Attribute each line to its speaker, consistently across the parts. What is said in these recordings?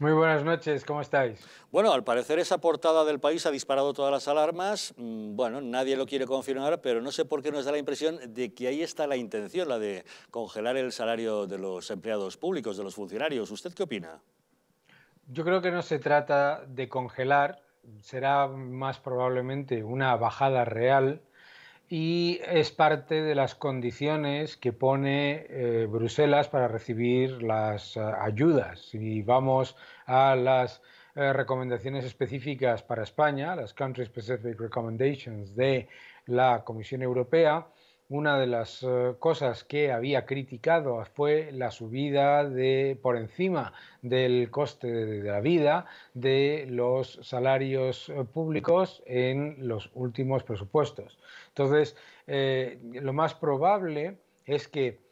Speaker 1: Muy buenas noches, ¿cómo estáis?
Speaker 2: Bueno, al parecer esa portada del país ha disparado todas las alarmas. Mm, bueno, nadie lo quiere confirmar, pero no sé por qué nos da la impresión de que ahí está la intención, la de congelar el salario de los empleados públicos, de los funcionarios. ¿Usted qué opina?
Speaker 1: Yo creo que no se trata de congelar, será más probablemente una bajada real y es parte de las condiciones que pone eh, Bruselas para recibir las eh, ayudas. Si vamos a las eh, recomendaciones específicas para España, las Country Specific Recommendations de la Comisión Europea, una de las eh, cosas que había criticado fue la subida de por encima del coste de la vida de los salarios eh, públicos en los últimos presupuestos. Entonces, eh, lo más probable es que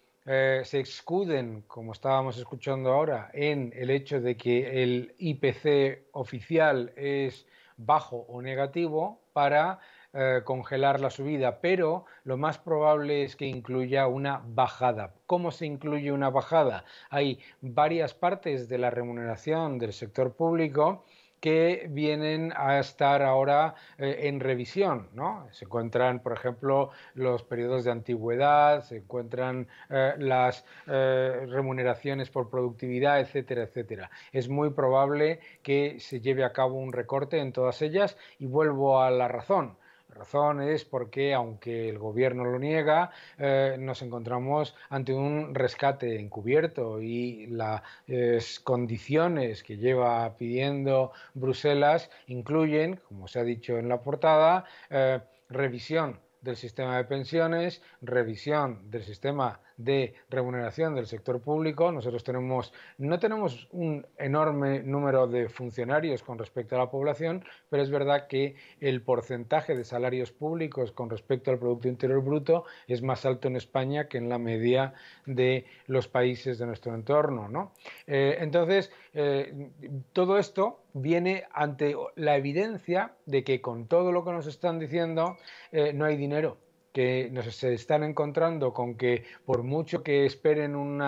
Speaker 1: se excuden, como estábamos escuchando ahora, en el hecho de que el IPC oficial es bajo o negativo para eh, congelar la subida, pero lo más probable es que incluya una bajada. ¿Cómo se incluye una bajada? Hay varias partes de la remuneración del sector público que vienen a estar ahora eh, en revisión. ¿no? Se encuentran, por ejemplo, los periodos de antigüedad, se encuentran eh, las remuneraciones por productividad, etcétera, etcétera. Es muy probable que se lleve a cabo un recorte en todas ellas y vuelvo a la razón razón es porque, aunque el gobierno lo niega, eh, nos encontramos ante un rescate encubierto y las eh, condiciones que lleva pidiendo Bruselas incluyen, como se ha dicho en la portada, eh, revisión del sistema de pensiones, revisión del sistema de remuneración del sector público. Nosotros tenemos, no tenemos un enorme número de funcionarios con respecto a la población, pero es verdad que el porcentaje de salarios públicos con respecto al Producto Interior Bruto es más alto en España que en la media de los países de nuestro entorno. Eh, entonces, eh, todo esto viene ante la evidencia de que con todo lo que nos están diciendo eh, no hay dinero que se están encontrando con que por mucho que esperen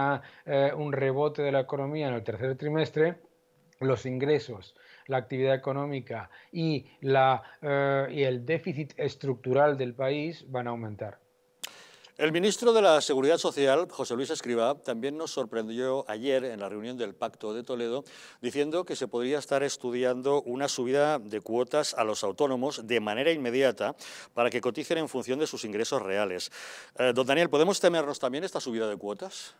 Speaker 1: eh, un rebote de la economía en el tercer trimestre, los ingresos, la actividad económica y, la, eh, y el déficit estructural del país van a aumentar.
Speaker 2: El ministro de la Seguridad Social, José Luis Escribá, también nos sorprendió ayer en la reunión del Pacto de Toledo diciendo que se podría estar estudiando una subida de cuotas a los autónomos de manera inmediata para que coticen en función de sus ingresos reales. Eh, don Daniel, ¿podemos temernos también esta subida de cuotas?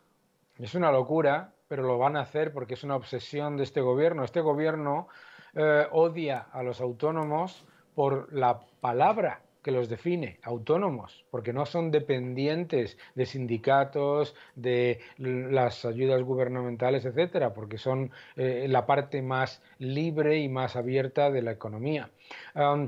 Speaker 1: Es una locura, pero lo van a hacer porque es una obsesión de este gobierno. Este gobierno eh, odia a los autónomos por la palabra que los define, autónomos, porque no son dependientes de sindicatos, de las ayudas gubernamentales, etcétera, porque son eh, la parte más libre y más abierta de la economía. Mm,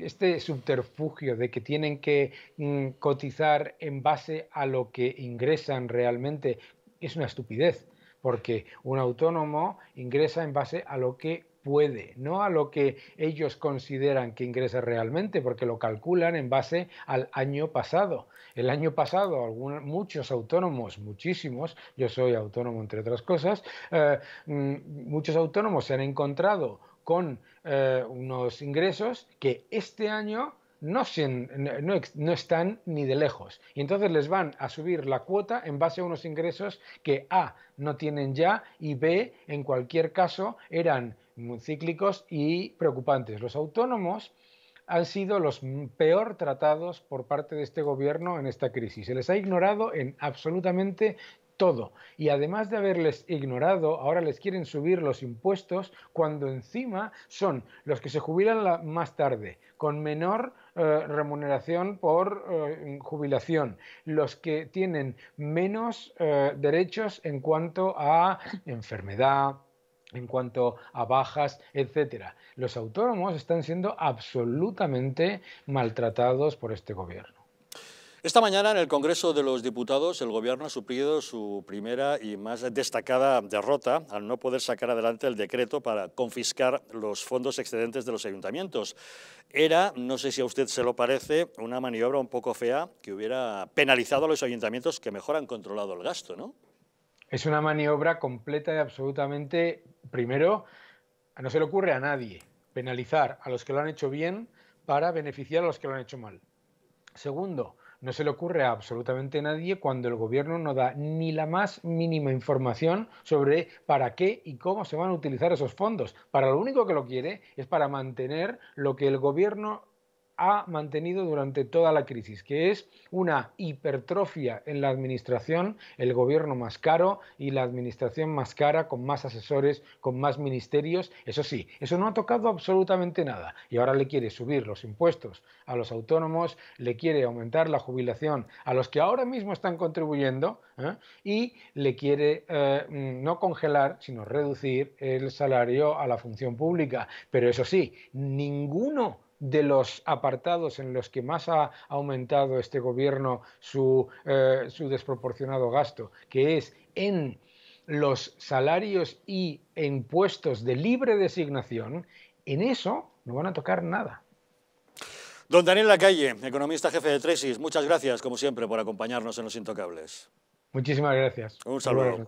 Speaker 1: este subterfugio de que tienen que mm, cotizar en base a lo que ingresan realmente es una estupidez, porque un autónomo ingresa en base a lo que puede, no a lo que ellos consideran que ingresa realmente, porque lo calculan en base al año pasado. El año pasado muchos autónomos, muchísimos, yo soy autónomo entre otras cosas, eh, mm, muchos autónomos se han encontrado con eh, unos ingresos que este año no, no, están ni de lejos. Y entonces les van a subir la cuota en base a unos ingresos que A no tienen ya y B en cualquier caso eran cíclicos y preocupantes. Los autónomos han sido los peor tratados por parte de este gobierno en esta crisis. Se les ha ignorado en absolutamente todo. Y además de haberles ignorado, ahora les quieren subir los impuestos cuando encima son los que se jubilan más tarde, con menor eh, remuneración por eh, jubilación, los que tienen menos eh, derechos en cuanto a enfermedad, en cuanto a bajas, etcétera. Los autónomos están siendo absolutamente maltratados por este gobierno.
Speaker 2: Esta mañana en el Congreso de los Diputados el Gobierno ha sufrido su primera y más destacada derrota al no poder sacar adelante el decreto para confiscar los fondos excedentes de los ayuntamientos. Era, no sé si a usted se lo parece, una maniobra un poco fea que hubiera penalizado a los ayuntamientos que mejor han controlado el gasto, ¿no?
Speaker 1: es una maniobra completa y absolutamente, primero, no se le ocurre a nadie penalizar a los que lo han hecho bien para beneficiar a los que lo han hecho mal. Segundo, no se le ocurre a absolutamente nadie cuando el gobierno no da ni la más mínima información sobre para qué y cómo se van a utilizar esos fondos. Para lo único que lo quiere es para mantener lo que el gobierno ha mantenido durante toda la crisis, que es una hipertrofia en la administración, el gobierno más caro y la administración más cara, con más asesores, con más ministerios. Eso sí, eso no ha tocado absolutamente nada. Y ahora le quiere subir los impuestos a los autónomos, le quiere aumentar la jubilación a los que ahora mismo están contribuyendo ¿eh? y le quiere eh, mm, no congelar, sino reducir el salario a la función pública. Pero eso sí, ninguno de los apartados en los que más ha aumentado este gobierno eh, su, desproporcionado gasto, que es en los salarios y en puestos de libre designación, en eso no van a tocar nada.
Speaker 2: Don Daniel Lacalle, economista jefe de Tresis, muchas gracias, como siempre, por acompañarnos en Los Intocables.
Speaker 1: Muchísimas gracias.
Speaker 2: Un saludo.